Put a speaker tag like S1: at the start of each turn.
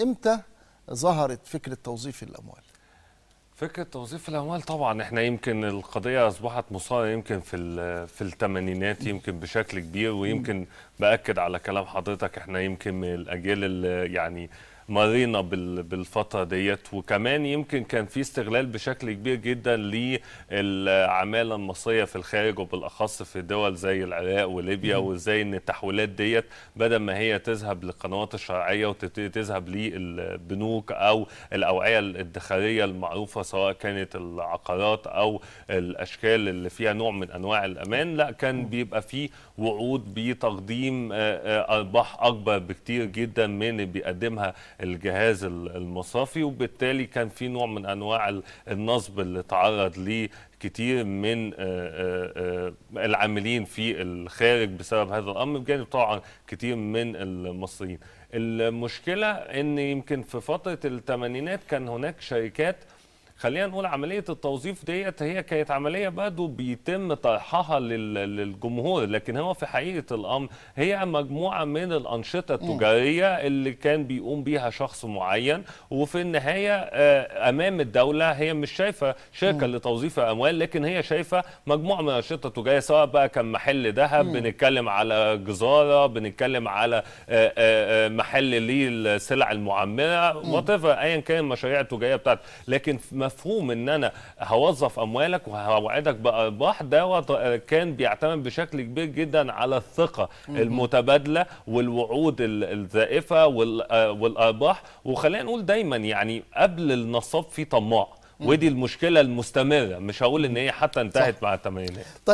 S1: امتى ظهرت فكره توظيف الاموال فكره توظيف الاموال طبعا احنا يمكن القضيه اصبحت مصاره يمكن في في الثمانينات يمكن بشكل كبير ويمكن باكد على كلام حضرتك احنا يمكن من الاجيال اللي يعني مرينا بالفتره ديت وكمان يمكن كان في استغلال بشكل كبير جدا للعماله المصريه في الخارج وبالاخص في دول زي العراق وليبيا وازاي ان التحويلات ديت بدل ما هي تذهب للقنوات الشرعيه وتبتدي تذهب للبنوك او الاوعيه الادخاريه المعروفه سواء كانت العقارات او الاشكال اللي فيها نوع من انواع الامان لا كان بيبقى في وعود بتقديم آه، آه، ارباح اكبر بكتير جدا من بيقدمها الجهاز المصافي وبالتالي كان في نوع من انواع النصب اللي تعرض ليه كتير من آه، آه، آه، العاملين في الخارج بسبب هذا الامر بجانب طبعا كتير من المصريين المشكله ان يمكن في فتره الثمانينات كان هناك شركات خلينا نقول عمليه التوظيف ديت هي كانت عمليه بدو بيتم طرحها للجمهور لكن هو في حقيقه الامر هي مجموعه من الانشطه التجاريه اللي كان بيقوم بيها شخص معين وفي النهايه آه، امام الدوله هي مش شايفه شركه لتوظيف الأموال لكن هي شايفه مجموعه من الانشطه التجاريه سواء بقى كان محل ذهب بنتكلم على جزاره بنتكلم على آه، آه، محل للسلع المعمره وات ايا كان المشاريع التجاريه بتاعته لكن ما مفهوم ان انا هوظف اموالك وهوعدك بارباح دوت كان بيعتمد بشكل كبير جدا على الثقه المتبادله والوعود الزائفه آه، والارباح وخلينا نقول دايما يعني قبل النصاب في طماع ودي المشكله المستمره مش هقول ان هي حتى انتهت صح. مع الثمانينات طيب